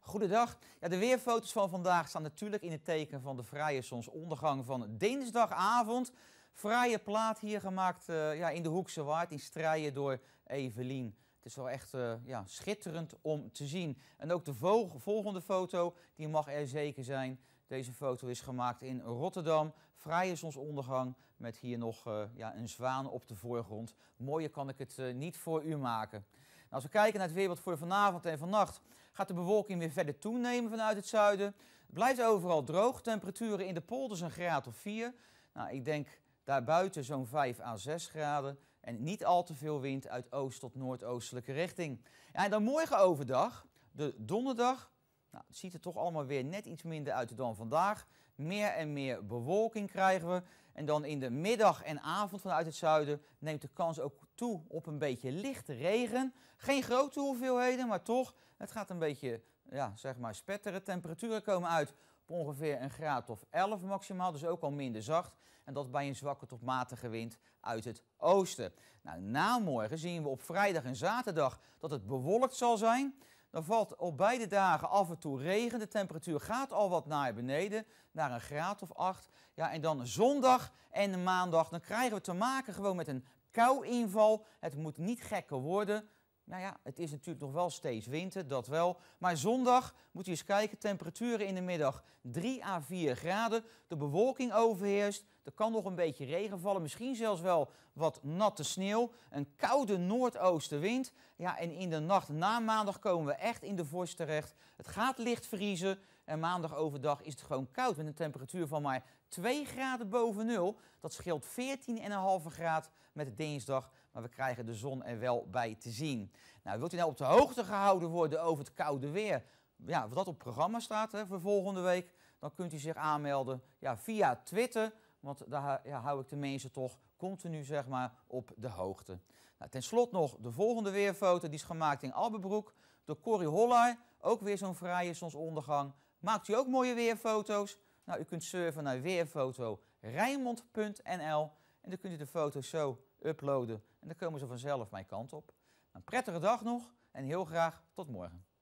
Goedendag. Ja, de weerfoto's van vandaag staan natuurlijk in het teken van de vrije zonsondergang van dinsdagavond. Fraaie plaat hier gemaakt eh, ja, in de Hoekse Waard in strijden door Evelien. Het is wel echt eh, ja, schitterend om te zien. En ook de volgende foto, die mag er zeker zijn. Deze foto is gemaakt in Rotterdam. Vrije zonsondergang met hier nog eh, ja, een zwaan op de voorgrond. Mooier kan ik het eh, niet voor u maken. Nou, als we kijken naar het weerbeeld voor vanavond en vannacht, gaat de bewolking weer verder toenemen vanuit het zuiden. Het blijft overal droog. Temperaturen in de polders een graad of 4. Nou, ik denk daarbuiten zo'n 5 à 6 graden. En niet al te veel wind uit oost tot noordoostelijke richting. Ja, en dan morgen overdag, de donderdag, nou, het ziet er toch allemaal weer net iets minder uit dan vandaag. Meer en meer bewolking krijgen we. En dan in de middag en avond vanuit het zuiden neemt de kans ook toe op een beetje lichte regen. Geen grote hoeveelheden, maar toch, het gaat een beetje ja, zeg maar spetteren. Temperaturen komen uit op ongeveer een graad of 11 maximaal, dus ook al minder zacht. En dat bij een zwakke tot matige wind uit het oosten. Nou, na morgen zien we op vrijdag en zaterdag dat het bewolkt zal zijn. Dan valt op beide dagen af en toe regen. De temperatuur gaat al wat naar beneden, naar een graad of acht. Ja, en dan zondag en maandag, dan krijgen we te maken gewoon met een kou inval. Het moet niet gekker worden. Nou ja, het is natuurlijk nog wel steeds winter, dat wel. Maar zondag moet je eens kijken, temperaturen in de middag 3 à 4 graden. De bewolking overheerst, er kan nog een beetje regen vallen, misschien zelfs wel wat natte sneeuw. Een koude noordoostenwind. Ja, en in de nacht na maandag komen we echt in de vorst terecht. Het gaat licht vriezen. En maandag overdag is het gewoon koud met een temperatuur van maar 2 graden boven nul. Dat scheelt 14,5 graad met dinsdag, maar we krijgen de zon er wel bij te zien. Nou, wilt u nou op de hoogte gehouden worden over het koude weer? Ja, wat dat op programma staat hè, voor volgende week, dan kunt u zich aanmelden ja, via Twitter. Want daar ja, hou ik de mensen toch continu zeg maar, op de hoogte. Nou, Ten slotte nog de volgende weerfoto, die is gemaakt in Albebroek. door Corrie Hollaar. Ook weer zo'n fraaie zonsondergang. Maakt u ook mooie weerfoto's? Nou, u kunt surfen naar weerfotorijnmond.nl en dan kunt u de foto's zo uploaden. En dan komen ze vanzelf mijn kant op. Een prettige dag nog en heel graag tot morgen.